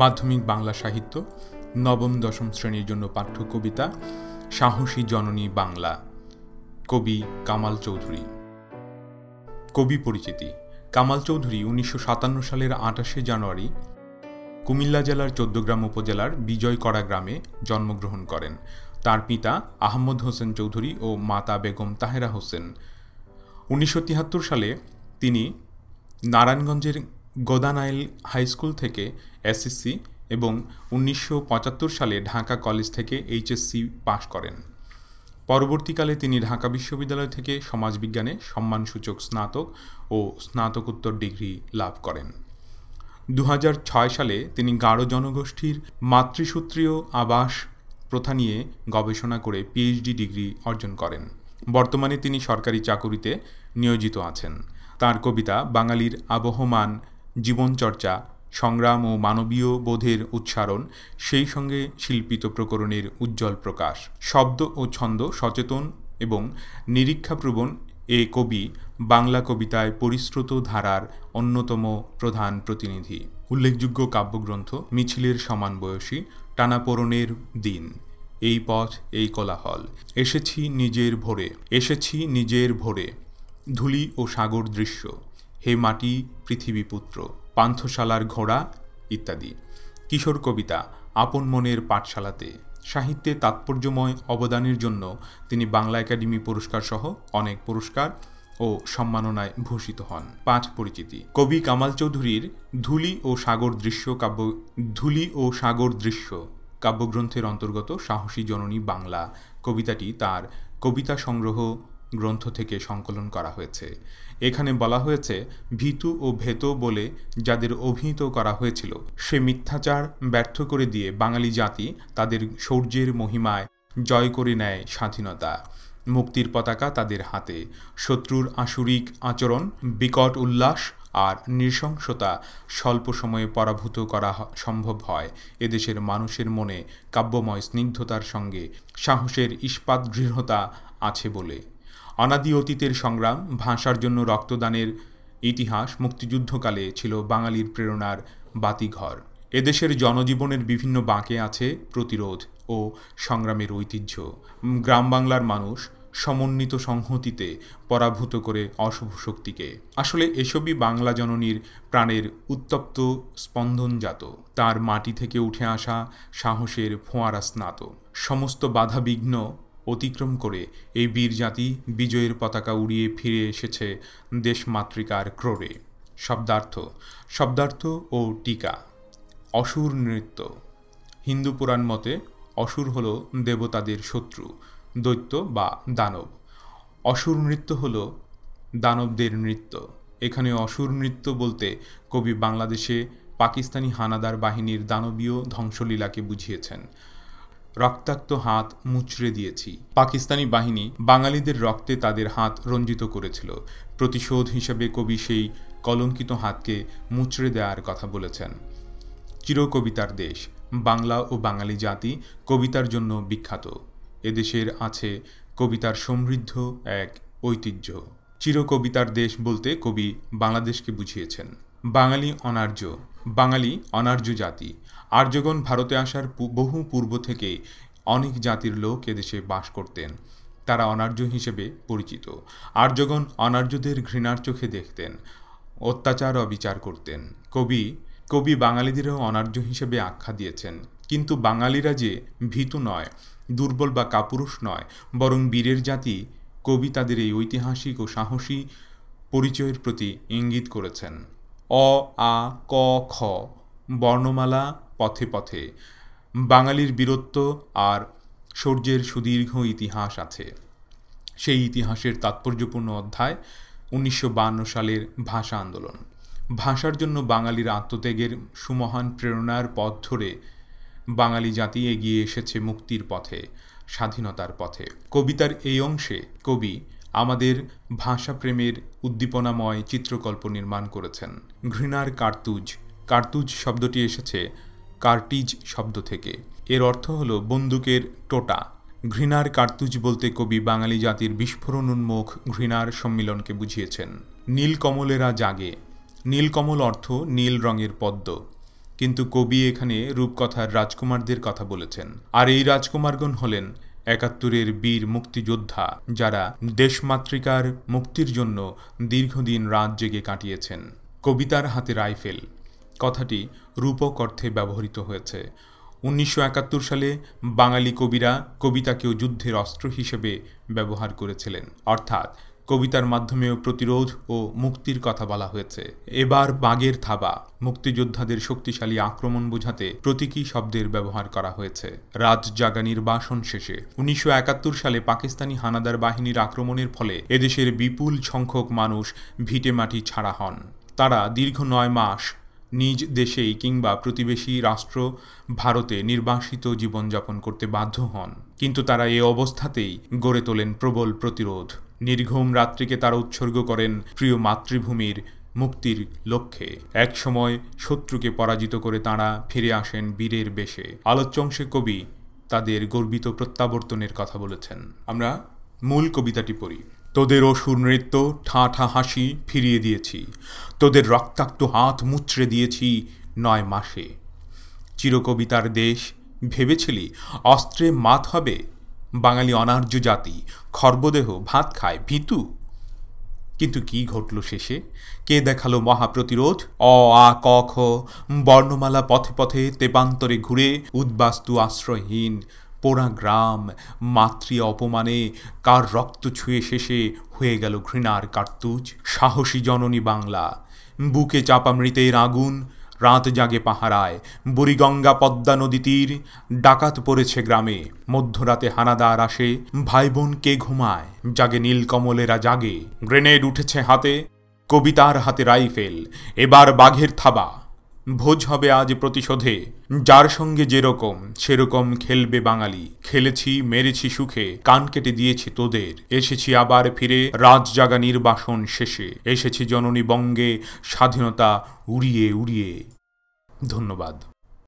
মাধ্যমিক বাংলা সাহিত্য নবম দশম শ্রেণীর জন্য পাঠ্য কবিতা সাহসী জননী বাংলা কবি কামাল চৌধুরী কবি পরিচিতি কামাল চৌধুরী উনিশশো সাতান্ন সালের আঠাশে জানুয়ারি কুমিল্লা জেলার চোদ্দগ্রাম উপজেলার করা গ্রামে জন্মগ্রহণ করেন তার পিতা আহমদ হোসেন চৌধুরী ও মাতা বেগম তাহেরা হোসেন উনিশশো সালে তিনি নারায়ণগঞ্জের গোদানাইল হাইস্কুল থেকে এসএসসি এবং উনিশশো সালে ঢাকা কলেজ থেকে এইচএসসি পাশ করেন পরবর্তীকালে তিনি ঢাকা বিশ্ববিদ্যালয় থেকে সমাজবিজ্ঞানে সম্মানসূচক স্নাতক ও স্নাতকোত্তর ডিগ্রি লাভ করেন দু সালে তিনি গাঢ় জনগোষ্ঠীর মাতৃসূত্রীয় আবাস প্রথা নিয়ে গবেষণা করে পিএইচডি ডিগ্রি অর্জন করেন বর্তমানে তিনি সরকারি চাকুরিতে নিয়োজিত আছেন তার কবিতা বাঙালির আবহমান জীবনচর্চা সংগ্রাম ও মানবীয় বোধের উচ্চারণ সেই সঙ্গে শিল্পিত প্রকরণের উজ্জ্বল প্রকাশ শব্দ ও ছন্দ সচেতন এবং নিরীক্ষাপ্রবণ এ কবি বাংলা কবিতায় পরিশ্রুত ধারার অন্যতম প্রধান প্রতিনিধি উল্লেখযোগ্য কাব্যগ্রন্থ মিছিলের সমান বয়সী টানাপোড়নের দিন এই পথ এই কোলাহল এসেছি নিজের ভোরে এসেছি নিজের ভোরে ধুলি ও সাগর দৃশ্য হে মাটি পৃথিবী পুত্র পান্থশালার ঘোড়া ইত্যাদি কিশোর কবিতা আপন মনের পাঠশালাতে সাহিত্যে তাৎপর্যময় অবদানের জন্য তিনি বাংলা একাডেমি পুরস্কার সহ অনেক পুরস্কার ও সম্মাননায় ভূষিত হন পাঁচ পরিচিতি কবি কামাল চৌধুরীর ধুলি ও সাগর দৃশ্য কাব্য ধুলি ও সাগর দৃশ্য কাব্যগ্রন্থের অন্তর্গত সাহসী জননী বাংলা কবিতাটি তার কবিতা সংগ্রহ গ্রন্থ থেকে সংকলন করা হয়েছে এখানে বলা হয়েছে ভীতু ও ভেত বলে যাদের অভিহিত করা হয়েছিল সে মিথ্যাচার ব্যর্থ করে দিয়ে বাঙালি জাতি তাদের শৌর্যের মহিমায় জয় করে নেয় স্বাধীনতা মুক্তির পতাকা তাদের হাতে শত্রুর আসুরিক আচরণ বিকট উল্লাস আর নৃশংসতা স্বল্প সময়ে পরাভূত করা সম্ভব হয় এদেশের মানুষের মনে কাব্যময় স্নিগ্ধতার সঙ্গে সাহসের ইস্পাত দৃঢ়তা আছে বলে অনাদি অতীতের সংগ্রাম ভাষার জন্য রক্তদানের ইতিহাস মুক্তিযুদ্ধকালে ছিল বাঙালির প্রেরণার বাতিঘর এদেশের জনজীবনের বিভিন্ন বাঁকে আছে প্রতিরোধ ও সংগ্রামের ঐতিহ্য গ্রাম বাংলার মানুষ সমন্বিত সংহতিতে পরাভূত করে অশুভ শক্তিকে আসলে এসবই বাংলা জননীর প্রাণের উত্তপ্ত স্পন্দনজাত তার মাটি থেকে উঠে আসা সাহসের ফোঁয়ারা স্নাত সমস্ত বাধাবিঘ্ন অতিক্রম করে এই বীর জাতি বিজয়ের পতাকা উড়িয়ে ফিরে এসেছে দেশমাতৃকার ক্রোড়ে শব্দার্থ শব্দার্থ ও টিকা অসুর নৃত্য হিন্দু পুরাণ মতে অসুর হল দেবতাদের শত্রু দৈত্য বা দানব অসুর নৃত্য হল দানবদের নৃত্য এখানে অসুর নৃত্য বলতে কবি বাংলাদেশে পাকিস্তানি হানাদার বাহিনীর দানবীয় ধ্বংসলীলাকে বুঝিয়েছেন রক্তাক্ত হাত মুচড়ে দিয়েছি পাকিস্তানি বাহিনী বাঙালিদের রক্তে তাদের হাত রঞ্জিত করেছিল প্রতিশোধ হিসেবে কবি সেই কলঙ্কিত হাতকে মুচড়ে দেওয়ার কথা বলেছেন চিরকবিতার দেশ বাংলা ও বাঙালি জাতি কবিতার জন্য বিখ্যাত এদেশের আছে কবিতার সমৃদ্ধ এক ঐতিহ্য চিরকবিতার দেশ বলতে কবি বাংলাদেশকে বুঝিয়েছেন বাঙালি অনার্য বাঙালি অনার্য জাতি আর্যগণ ভারতে আসার বহু পূর্ব থেকে অনেক জাতির লোক এদেশে বাস করতেন তারা অনার্য হিসেবে পরিচিত আর্যগণ অনার্যদের ঘৃণার চোখে দেখতেন অত্যাচার অবিচার করতেন কবি কবি বাঙালিদেরও অনার্য হিসেবে আখ্যা দিয়েছেন কিন্তু বাঙালিরা যে ভীত নয় দুর্বল বা কাপুরুষ নয় বরং বীরের জাতি কবি তাদের এই ঐতিহাসিক ও সাহসী পরিচয়ের প্রতি ইঙ্গিত করেছেন অ আ ক খ বর্ণমালা পথে পথে বাঙালির বীরত্ব আর সূর্যের সুদীর্ঘ ইতিহাস আছে সেই ইতিহাসের তাৎপর্যপূর্ণ অধ্যায় উনিশশো সালের ভাষা আন্দোলন ভাষার জন্য বাঙালির আত্মত্যাগের সুমহান প্রেরণার পথ ধরে বাঙালি জাতি এগিয়ে এসেছে মুক্তির পথে স্বাধীনতার পথে কবিতার এই অংশে কবি আমাদের ভাষাপ্রেমের উদ্দীপনাময় চিত্রকল্প নির্মাণ করেছেন ঘৃণার কার্তুজ কার্তুজ শব্দটি এসেছে কার্টিজ শব্দ থেকে এর অর্থ হল বন্দুকের টোটা ঘৃণার কার্তুজ বলতে কবি বাঙালি জাতির বিস্ফোরণ উন্মুখ ঘৃণার সম্মিলনকে বুঝিয়েছেন নীলকমলেরা জাগে নীলকমল অর্থ নীল রঙের পদ্ম কিন্তু কবি এখানে রূপকথার রাজকুমারদের কথা বলেছেন আর এই রাজকুমারগণ হলেন একাত্তরের বীর মুক্তিযোদ্ধা যারা দেশমাতৃকার মুক্তির জন্য দীর্ঘদিন রাত জেগে কাটিয়েছেন কবিতার হাতে রাইফেল কথাটি রূপক অর্থে ব্যবহৃত হয়েছে উনিশশো সালে বাঙালি কবিরা কবিতাকেও যুদ্ধের অস্ত্র হিসেবে ব্যবহার করেছিলেন অর্থাৎ কবিতার মাধ্যমেও প্রতিরোধ ও মুক্তির কথা বলা হয়েছে এবার বাগের থাবা মুক্তিযোদ্ধাদের শক্তিশালী আক্রমণ বোঝাতে প্রতীকী শব্দের ব্যবহার করা হয়েছে জাগা নির্বাসন শেষে উনিশশো সালে পাকিস্তানি হানাদার বাহিনীর আক্রমণের ফলে এদেশের বিপুল সংখ্যক মানুষ মাটি ছাড়া হন তারা দীর্ঘ নয় মাস নিজ দেশেই কিংবা প্রতিবেশী রাষ্ট্র ভারতে নির্বাসিত জীবনযাপন করতে বাধ্য হন কিন্তু তারা এ অবস্থাতেই গড়ে তোলেন প্রবল প্রতিরোধ নির্ঘুম রাত্রিকে তারা উৎসর্গ করেন প্রিয় মাতৃভূমির মুক্তির লক্ষ্যে এক সময় শত্রুকে পরাজিত করে তাঁরা ফিরে আসেন বীরের বেশে আলোচ্যংশে কবি তাদের গর্বিত প্রত্যাবর্তনের কথা বলেছেন আমরা মূল কবিতাটি পড়ি তোদের অসুর নৃত্য ঠা হাসি ফিরিয়ে দিয়েছি তোদের রক্তাক্ত হাত মুচড়ে দিয়েছি নয় মাসে চিরকবিতার দেশ ভেবেছিলি অস্ত্রে মাত হবে বাঙালি অনার্য জাতি খর্বদেহ ভাত খায় ভিতু কিন্তু কি ঘটল শেষে কে দেখালো মহাপ্রতিরোধ অ আ ক খ বর্ণমালা পথে পথে তেপান্তরে ঘুরে উদ্বাস্তু আশ্রয়হীন পোড়া গ্রাম মাতৃ অপমানে কার রক্ত ছুঁয়ে শেষে হয়ে গেল ঘৃণার কার্তুজ সাহসী জননী বাংলা বুকে চাপা মৃতের আগুন রাত জাগে পাহারায় বুড়িগঙ্গা পদ্মা নদী তীর ডাকাত পড়েছে গ্রামে মধ্যরাতে হানাদার আসে ভাই বোন কে ঘুমায় জাগে নীলকমলেরা জাগে গ্রেনেড উঠেছে হাতে কবিতার হাতে রাইফেল এবার বাঘের থাবা ভোজ হবে আজ প্রতিশোধে যার সঙ্গে যেরকম সেরকম খেলবে বাঙালি খেলেছি মেরেছি সুখে কান কেটে দিয়েছি তোদের এসেছি আবার ফিরে রাজ জাগা নির্বাসন শেষে এসেছি জননী বঙ্গে স্বাধীনতা উড়িয়ে উড়িয়ে ধন্যবাদ